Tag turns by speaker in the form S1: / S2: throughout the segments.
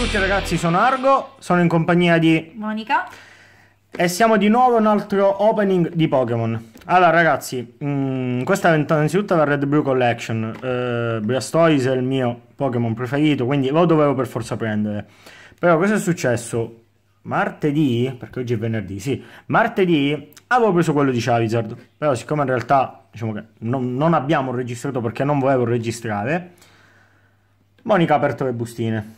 S1: tutti ragazzi, sono Argo, sono in compagnia di Monica e siamo di nuovo un altro opening di Pokémon. Allora ragazzi, mh, mm, questa è innanzitutto la Red Blue Collection, eh, Blastoise è il mio Pokémon preferito, quindi lo dovevo per forza prendere. Però cosa è successo? Martedì, perché oggi è venerdì, sì, martedì avevo preso quello di Charizard, però siccome in realtà diciamo che non, non abbiamo registrato perché non volevo registrare, Monica ha aperto le bustine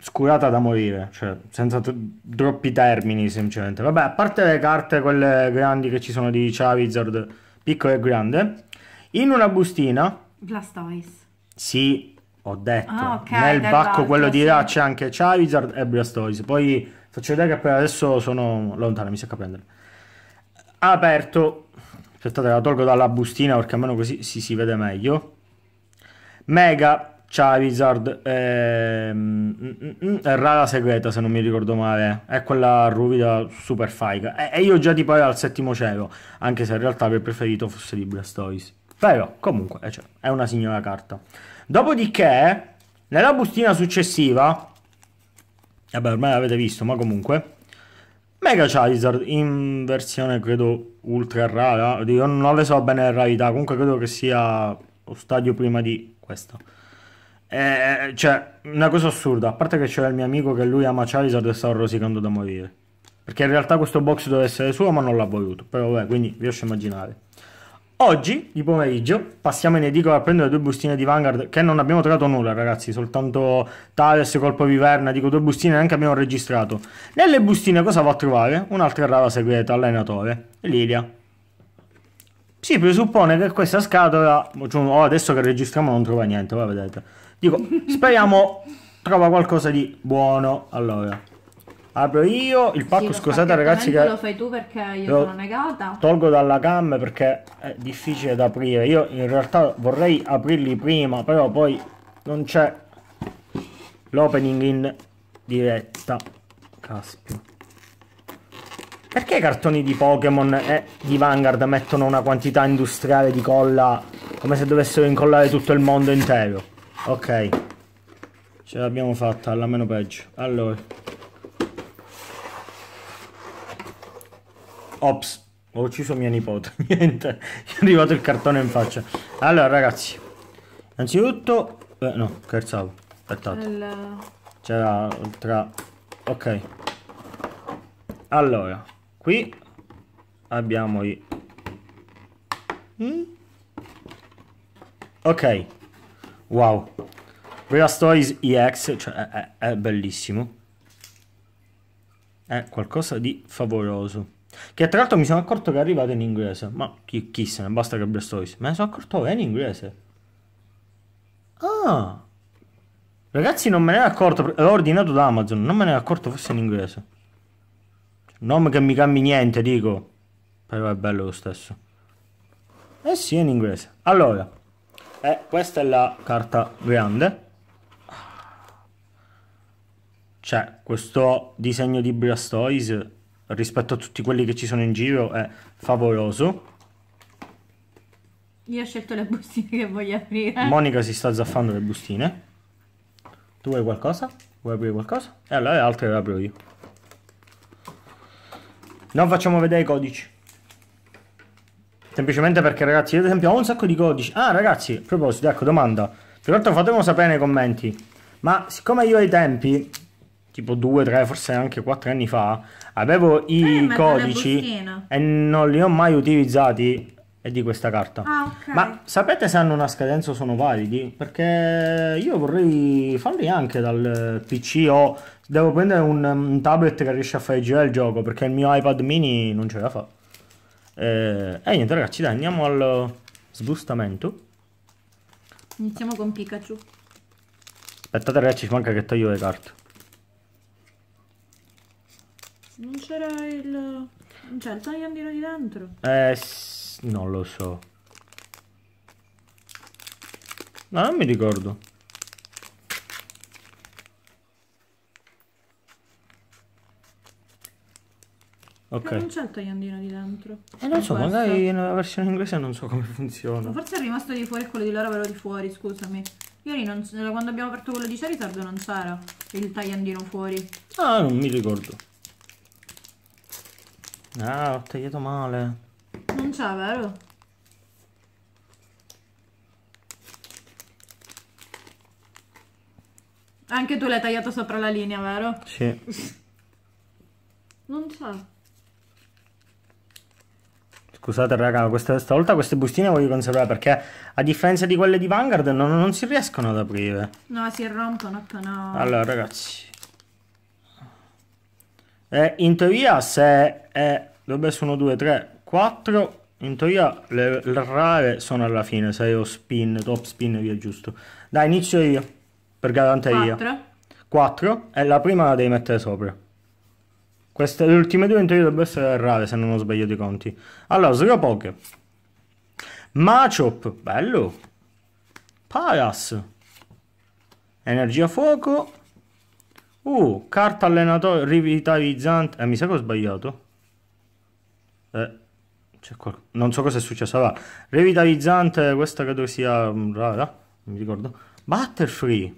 S1: scurata da morire, cioè senza troppi termini semplicemente. Vabbè, a parte le carte quelle grandi che ci sono di Charizard, piccole e grande, in una bustina...
S2: Blastoise.
S1: Sì, ho detto. Ah, okay, Nel bacco quello di là c'è anche Charizard e Blastoise. Poi faccio vedere che per adesso sono lontano, mi sa che prendere. Aperto. Aspettate, la tolgo dalla bustina perché almeno così si, si vede meglio. Mega Charizard, ehm, mm, mm, mm, Rara Segreta se non mi ricordo male, è quella ruvida super faica. E, io già ti pare al settimo cielo, anche se in realtà avrei preferito fosse di Blastoise. Però, comunque, eh, cioè, è una signora carta. Dopodiché, nella bustina successiva, vabbè ormai l'avete visto, ma comunque, Mega Charizard in versione credo ultra rara, io non le so bene le rarità, comunque credo che sia lo stadio prima di questa. Eh, eh, cioè, una cosa assurda, a parte che c'era il mio amico che lui ama Charizard e stava rosicando da morire. Perché in realtà questo box doveva essere suo, ma non l'ha voluto. Però vabbè, quindi vi lascio immaginare. Oggi, di pomeriggio, passiamo in edicola a prendere due bustine di Vanguard, che non abbiamo trovato nulla, ragazzi, soltanto Thales, Colpo Viverna, dico due bustine, neanche abbiamo registrato. Nelle bustine cosa va a trovare? Un'altra rara segreta, allenatore, Lilia. Si presuppone che questa scatola, cioè, oh, adesso che registriamo non trova niente, va vedete Dico, speriamo trova qualcosa di buono. Allora, apro io il pacco. Sì, scusate ragazzi che... Lo
S2: fai tu perché io sono negata.
S1: Tolgo dalla gamma perché è difficile da aprire. Io in realtà vorrei aprirli prima, però poi non c'è l'opening in diretta. Caspio. Perché i cartoni di Pokémon e di Vanguard mettono una quantità industriale di colla come se dovessero incollare tutto il mondo intero? ok ce l'abbiamo fatta alla meno peggio allora ops ho ucciso mia nipote niente è arrivato il cartone in faccia allora ragazzi innanzitutto eh, no scherzavo aspettate il... c'era tra ok allora qui abbiamo i mm? ok Wow. Brave Stories EX cioè, è, è, bellissimo. È qualcosa di favoloso. Che tra l'altro mi sono accorto che è arrivato in inglese. Ma chi, chi se ne basta che Brave Stories. Me ne sono accorto che è in inglese. Ah. Ragazzi non me ne ero accorto. L'ho ordinato da Amazon. Non me ne ero accorto fosse in inglese. Nome che mi cambi niente, dico. Però è bello lo stesso. Eh sì, è in inglese. Allora. Eh, questa è la carta grande. Cioè, questo disegno di Blastoise rispetto a tutti quelli che ci sono in giro è favoloso.
S2: Io ho scelto le bustine che voglio aprire. Monica si
S1: sta zaffando le bustine. Tu vuoi qualcosa? Vuoi aprire qualcosa? E allora le altre le apro io. Non facciamo vedere i codici. Semplicemente perché, ragazzi, io ad esempio ho un sacco di codici. Ah, ragazzi, a proposito, ecco, domanda. Tra l'altro fatemelo sapere nei commenti. Ma siccome io ai tempi, tipo due, tre, forse anche quattro anni fa, avevo i eh, codici e non li ho mai utilizzati e di questa carta. Ah, okay. Ma sapete se hanno una scadenza o sono validi? Perché io vorrei farli anche dal PC o devo prendere un, un tablet che riesce a fare girare il gioco perché il mio iPad mini non ce la fa. Eh, e eh, niente ragazzi, dai, andiamo al sbustamento.
S2: Iniziamo con Pikachu.
S1: Aspettate ragazzi, ci manca che taglio le carte.
S2: Non c'era il... non c'è il tagliandino di dentro?
S1: Eh, non lo so. No, ah, non mi ricordo. Okay. non
S2: c'è certo il tagliandino di dentro. eh, non so, questo. magari
S1: nella versione inglese non so come funziona. Ma
S2: forse è rimasto di fuori quello di loro, però di fuori, scusami. Io lì non, quando abbiamo aperto quello di Charizard non c'era il tagliandino fuori.
S1: Ah, non mi ricordo. Ah, ho tagliato male.
S2: Non c'è, vero? Anche tu l'hai tagliato sopra la linea, vero? Sì. non c'è.
S1: Scusate raga, questa, stavolta queste bustine voglio conservare perché a differenza di quelle di Vanguard non, non si riescono ad aprire.
S2: No, si rompono appena... Allora
S1: ragazzi... Eh, in teoria se... È... Eh, dove sono 2, 3, 4... In teoria le, le rare sono alla fine, se io spin, top spin, via giusto. Dai, inizio io, per garanteria. 4. 4 e la prima la devi mettere sopra. Queste, le ultime due in teoria dovrebbero essere errate se non ho sbagliato i conti. Allora, Slowpoke. Machop, bello. Paras. Energia fuoco. Uh, carta allenatore rivitalizzante. Eh, mi sa che ho sbagliato. Eh, qual... Non so cosa è successo. Allora, revitalizzante, questa credo sia mm, rara. Non mi ricordo. Butterfree.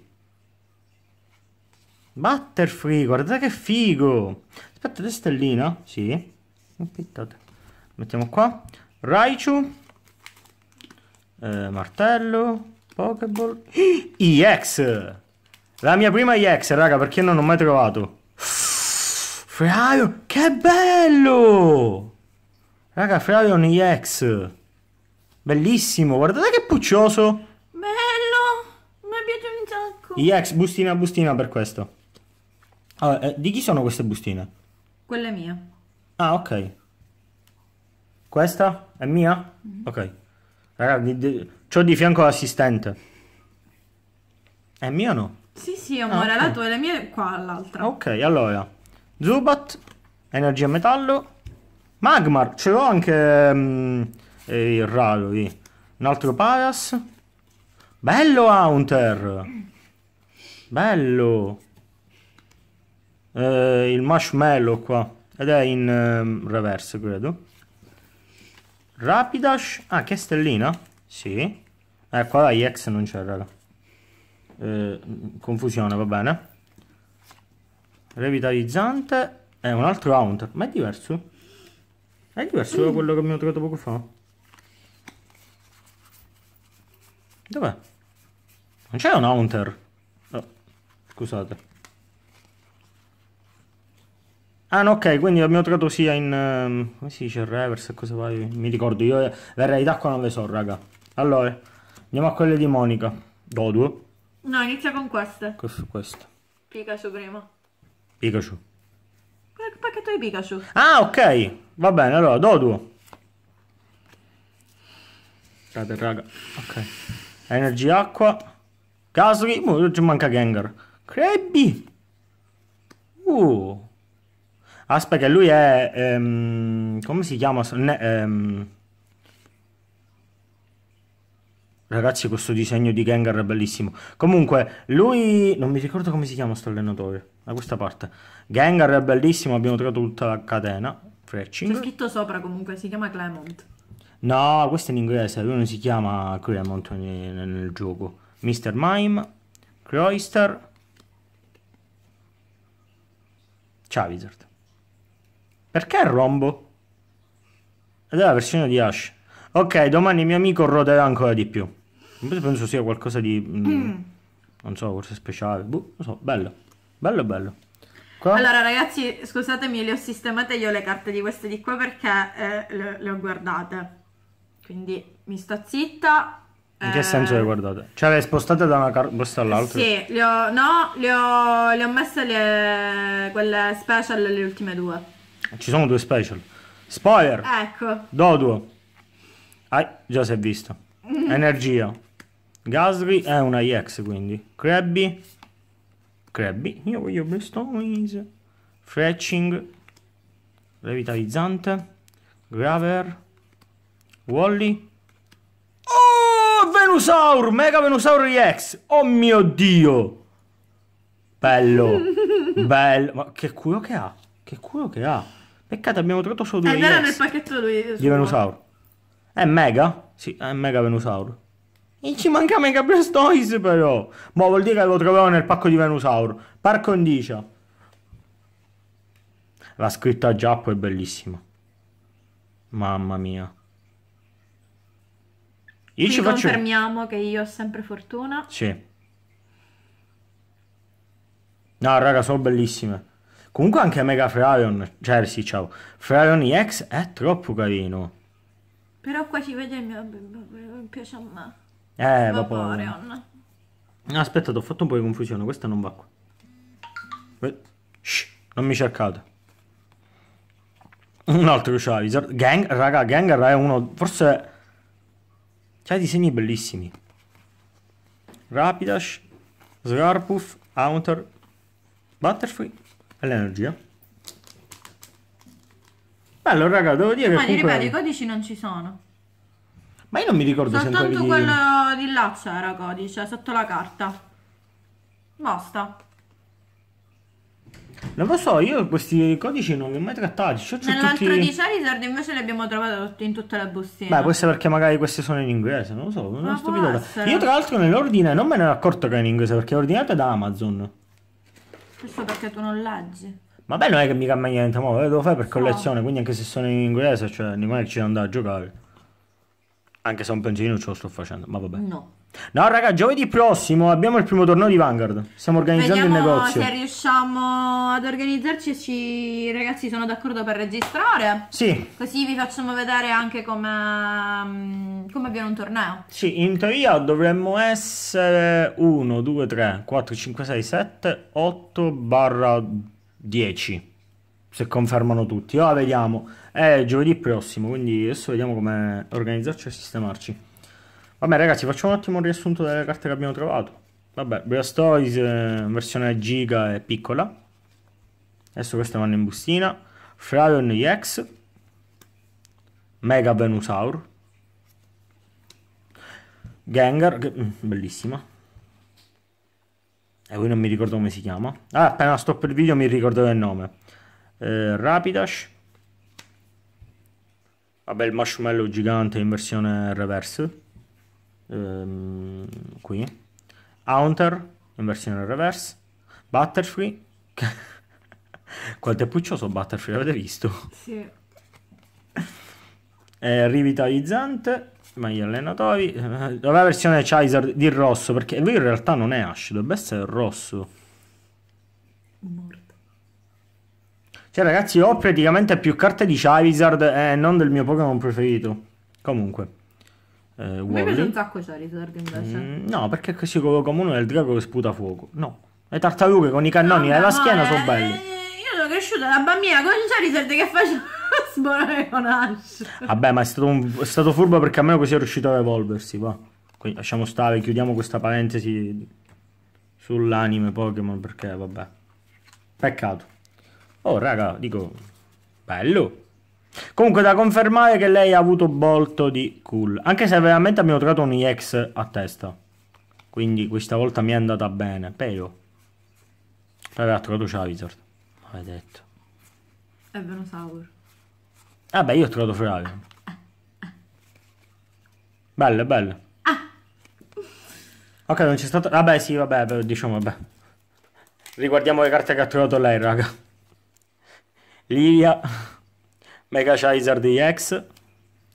S1: Butterfree, guardate che figo! Aspetta, aspettate stellina sì aspettate mettiamo qua Raichu eh, martello Pokéball EX la mia prima EX raga perché non l'ho mai trovato Frearion che bello raga Frearion EX bellissimo guardate che puccioso
S2: bello mi piace un sacco
S1: EX bustina bustina per questo allora, eh, di chi sono queste bustine? Quella è mia. Ah, ok. Questa è mia? Mm-hmm. Ok. Raga, di, di, c'ho di fianco l'assistente. È mia o no?
S2: Sì, sì, amore, ah, okay. la tua e la mia è qua l'altra.
S1: Ok, allora. Zubat, energia metallo. Magmar, ce l'ho anche um, il ralo lì. Un altro Paras. Bello Hunter! Mm. Bello! eh, il marshmallow qua ed è in eh, reverse credo rapidash ah che stellina sì eh qua la IX non c'è raga eh, confusione va bene revitalizzante è eh, un altro counter ma è diverso è diverso mm. da quello che abbiamo trovato poco fa dov'è? non c'è un counter oh, scusate Ah no, ok, quindi l'abbiamo trovato sia in... Um, come si dice? Il reverse e cosa poi? Mi ricordo, io la eh, d'acqua, non le so, raga. Allora, andiamo a quelle di Monica. Do due.
S2: No, inizia con queste.
S1: Questo, questo.
S2: Pikachu prima. Pikachu. Quel pacchetto di Pikachu.
S1: Ah, ok. Va bene, allora, do due. Raga, raga. Ok. Energy acqua. Gasly. Oh, manca Gengar. Krabby. Uh. Aspetta, che lui è... Ehm, come si chiama? Ne, ehm... Ragazzi, questo disegno di Gengar è bellissimo. Comunque, lui... Non mi ricordo come si chiama sto allenatore. Da questa parte. Gengar è bellissimo, abbiamo trovato tutta la catena. Fletching. C'è
S2: scritto sopra comunque, si chiama Clement.
S1: No, questo è in inglese, lui non si chiama Clement nel, nel gioco. Mr. Mime, Cloyster... Chavizard. Perché il rombo? Ed è la versione di Ash. Ok, domani mio amico roderà ancora di più. Penso sia qualcosa di... Mm, mm. Non so, forse speciale. Boh, non so, bello. Bello, bello. Qua? Allora
S2: ragazzi, scusatemi, le ho sistemate io le carte di queste di qua perché eh, le, le, ho guardate. Quindi mi sto zitta.
S1: In che eh... senso le ho guardate? Cioè le spostate da una carta all'altra? Sì,
S2: le ho, no, le ho, le ho messe le, quelle special, le ultime due.
S1: Ci sono due special. Spoiler.
S2: Ecco.
S1: Doduo. Ah, già si è visto. Energia. Gasly è una IX quindi. Krabby. Krabby. Io voglio Blastoise. Fletching. Revitalizzante. Graver. Wally. Oh, Venusaur! Mega Venusaur EX! Oh mio Dio! Bello! Bello! Ma che culo che ha? Che culo che ha? Peccato, abbiamo trovato solo due. Eh, era nel
S2: pacchetto lui, di Venusaur.
S1: È eh, mega? Sì, è eh, mega Venusaur. E ci manca Mega Blastoise però. Boh, vuol dire che lo trovavo nel pacco di Venusaur. Par condicio. La scritta giappo è bellissima. Mamma mia. Io ci faccio...
S2: confermiamo che io ho sempre fortuna.
S1: Sì. No, raga, sono bellissime. Comunque anche Mega Flareon, cioè ciao. Flareon EX è troppo carino.
S2: Però qua ci vede il mio... mi piace a me.
S1: Eh, Vaporeon. Oh Aspettate, ho fatto un po' di confusione, questa non va qua. Shh, non mi cercate. Un altro Charizard. Gang, raga, Gengar è uno... Forse... C'ha disegni bellissimi. Rapidash, Slarpuff, Haunter, Butterfree all'energia. Bello, raga, devo dire Ma che. Ma comunque... ripeto,
S2: i codici non ci sono.
S1: Ma io non mi ricordo Soltanto se Soltanto quello
S2: di... là c'era codice, sotto la carta. Basta.
S1: Non lo so, io questi codici non li ho mai trattati. Cioè, Nell'altro tutti... di
S2: Charizard invece li abbiamo trovati in tutte le bustine. Beh, questo
S1: è perché magari queste sono in inglese, non lo so, una stupidata. Io tra l'altro nell'ordine non me ne ero accorto che era in inglese perché è ordinato da Amazon.
S2: Giusto perché tu non leggi.
S1: Ma beh, non è che mica cambia niente, ma lo devo fare per collezione, no. quindi anche se sono in inglese, cioè, non è che ci andare a giocare. Anche se un pensierino ce lo sto facendo, ma vabbè. No. No, raga, giovedì prossimo abbiamo il primo torneo di Vanguard. Stiamo organizzando Vediamo il negozio. se
S2: riusciamo ad organizzarci e ci... ragazzi sono d'accordo per registrare. Sì. Così vi facciamo vedere anche come, mm, come avviene un torneo.
S1: Sì, in teoria dovremmo essere 1, 2, 3, 4, 5, 6, 7, 8 barra 10 se confermano tutti. Ora ah, vediamo, è giovedì prossimo, quindi adesso vediamo come organizzarci e sistemarci. Vabbè ragazzi, facciamo un attimo un riassunto delle carte che abbiamo trovato. Vabbè, Blastoise eh, versione giga e piccola. Adesso queste vanno in bustina. Flareon EX. Mega Venusaur. Gengar, che, mm, bellissima. E eh, poi non mi ricordo come si chiama. Ah, appena stop il video mi ricordo il nome eh, Rapidash vabbè il marshmallow gigante in versione reverse ehm, qui Haunter in versione reverse Butterfree quanto è puccioso Butterfree l'avete visto? sì eh, rivitalizzante ma gli allenatori eh, la versione Charizard di rosso perché lui in realtà non è Ash dovrebbe essere rosso Morto. Cioè ragazzi ho praticamente più carte di Charizard e eh, non del mio Pokémon preferito. Comunque. Eh, Mi Wally. piace un
S2: sacco Charizard invece. Mm, no,
S1: perché è così quello comune del drago che sputa fuoco. No. Le tartarughe con i cannoni nella no, schiena eh, sono belle. Eh,
S2: io sono cresciuta da bambina con Charizard che faccio sborare con Ash.
S1: Vabbè, ma è stato, un, è stato furbo perché almeno così è riuscito a evolversi, va. Quindi lasciamo stare, chiudiamo questa parentesi sull'anime Pokémon perché vabbè. Peccato. Oh, raga, dico, bello. Comunque da confermare che lei ha avuto molto di cool. Anche se veramente abbiamo trovato un EX a testa. Quindi questa volta mi è andata bene. Però... ha trovato Charizard. Maledetto.
S2: È Venosaur.
S1: Ah beh, io ho trovato Flavio. Bello, bello. Ah. Ok, non c'è stato... Vabbè, sì, vabbè, diciamo, vabbè. Riguardiamo le carte che ha trovato lei, raga. Livia, Mega Charizard EX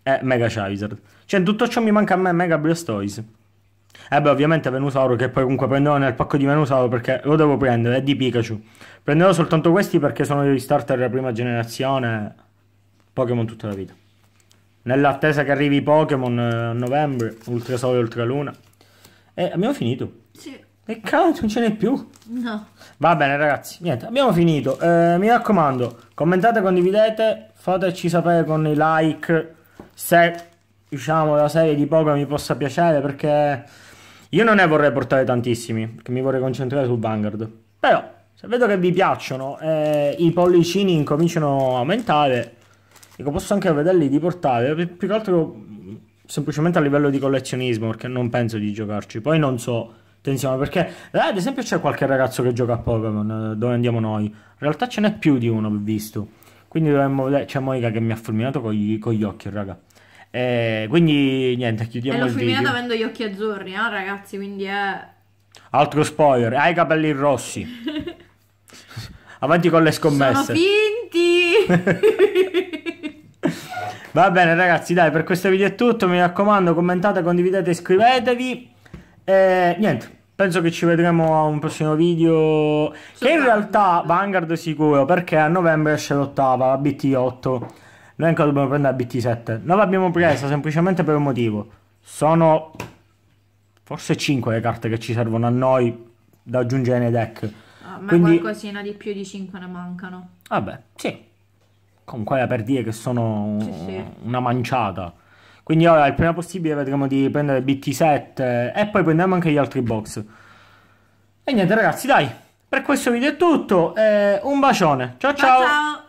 S1: e eh, Mega Charizard. Cioè, in tutto ciò mi manca a me Mega Blastoise. E eh beh, ovviamente Venusauro, che poi comunque prenderò nel pacco di Venusauro perché lo devo prendere, è di Pikachu. Prenderò soltanto questi perché sono gli starter della prima generazione Pokémon tutta la vita. Nell'attesa che arrivi Pokémon eh, a novembre, Ultra Sole e Ultra Luna. E abbiamo finito. Sì. Peccato, non ce n'è più. No. Va bene, ragazzi. Niente, abbiamo finito. Eh, mi raccomando, commentate, condividete, fateci sapere con i like se diciamo la serie di Pokémon mi possa piacere perché io non ne vorrei portare tantissimi, che mi vorrei concentrare su Vanguard. Però, se vedo che vi piacciono e eh, i pollicini incominciano a aumentare, dico, posso anche vederli di portare, più che altro mm, semplicemente a livello di collezionismo, perché non penso di giocarci. Poi non so Attenzione, perché eh, ad esempio c'è qualche ragazzo che gioca a Pokémon, eh, dove andiamo noi. In realtà ce n'è più di uno, ho visto. Quindi dovremmo vedere. Eh, c'è Monica che mi ha fulminato con gli, con gli occhi, raga. E eh, quindi niente, chiudiamo e il video. E l'ho fulminato
S2: avendo gli occhi azzurri, no, ragazzi? Quindi è.
S1: Altro spoiler, hai i capelli rossi. Avanti con le scommesse. Sono
S2: finti!
S1: Va bene, ragazzi, dai, per questo video è tutto. Mi raccomando, commentate, condividete, iscrivetevi. E eh, niente, penso che ci vedremo a un prossimo video. Sì, che in realtà Vanguard è sicuro, perché a novembre esce l'ottava, la BT8. Noi ancora dobbiamo prendere la BT7. Non l'abbiamo presa semplicemente per un motivo. Sono forse 5 le carte che ci servono a noi da aggiungere nei deck.
S2: Ah, ma Quindi... qualcosina di più di 5 ne mancano.
S1: Vabbè, sì. Comunque era per dire che sono sì, sì. una manciata. Quindi ora il prima possibile vedremo di prendere BT7 eh, e poi prendiamo anche gli altri box. E niente ragazzi, dai, per questo video è tutto. Eh, un bacione, ciao ciao! ciao, ciao.